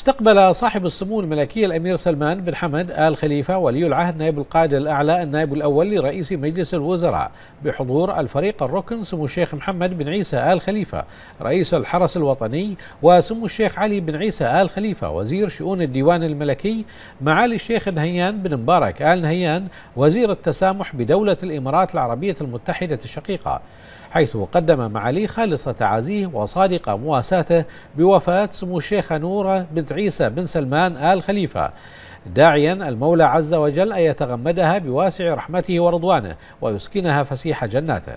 استقبل صاحب السمو الملكي الأمير سلمان بن حمد آل خليفة ولي العهد نائب القائد الأعلى النائب الأول لرئيس مجلس الوزراء بحضور الفريق الركن سمو الشيخ محمد بن عيسى آل خليفة رئيس الحرس الوطني وسمو الشيخ علي بن عيسى آل خليفة وزير شؤون الديوان الملكي معالي الشيخ نهيان بن مبارك آل نهيان وزير التسامح بدولة الإمارات العربية المتحدة الشقيقة حيث قدم معالي خالص تعازيه وصادق مواساته بوفاة سمو الشيخة نورة بنت عيسى بن سلمان آل خليفة داعيا المولى عز وجل أن يتغمدها بواسع رحمته ورضوانه ويسكنها فسيح جناته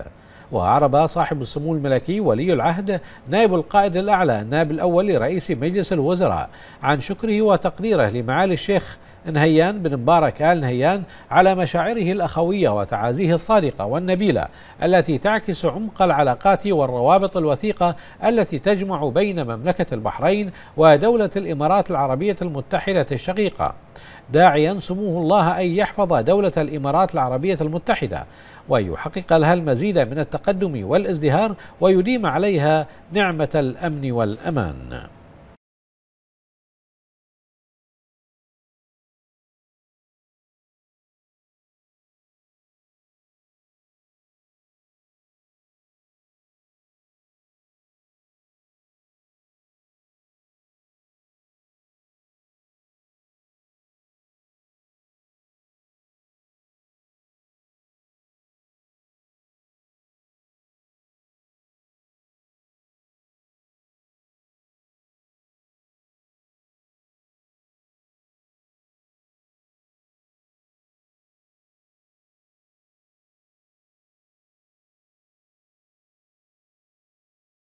وأعرب صاحب السمو الملكي ولي العهد نائب القائد الأعلى النائب الأول لرئيس مجلس الوزراء عن شكره وتقديره لمعالي الشيخ نهيان بن مبارك آل نهيان على مشاعره الأخوية وتعازيه الصادقة والنبيلة التي تعكس عمق العلاقات والروابط الوثيقة التي تجمع بين مملكة البحرين ودولة الإمارات العربية المتحدة الشقيقة داعيا سموه الله أن يحفظ دولة الإمارات العربية المتحدة ويحقق لها المزيد من التقدم والازدهار ويديم عليها نعمة الأمن والأمان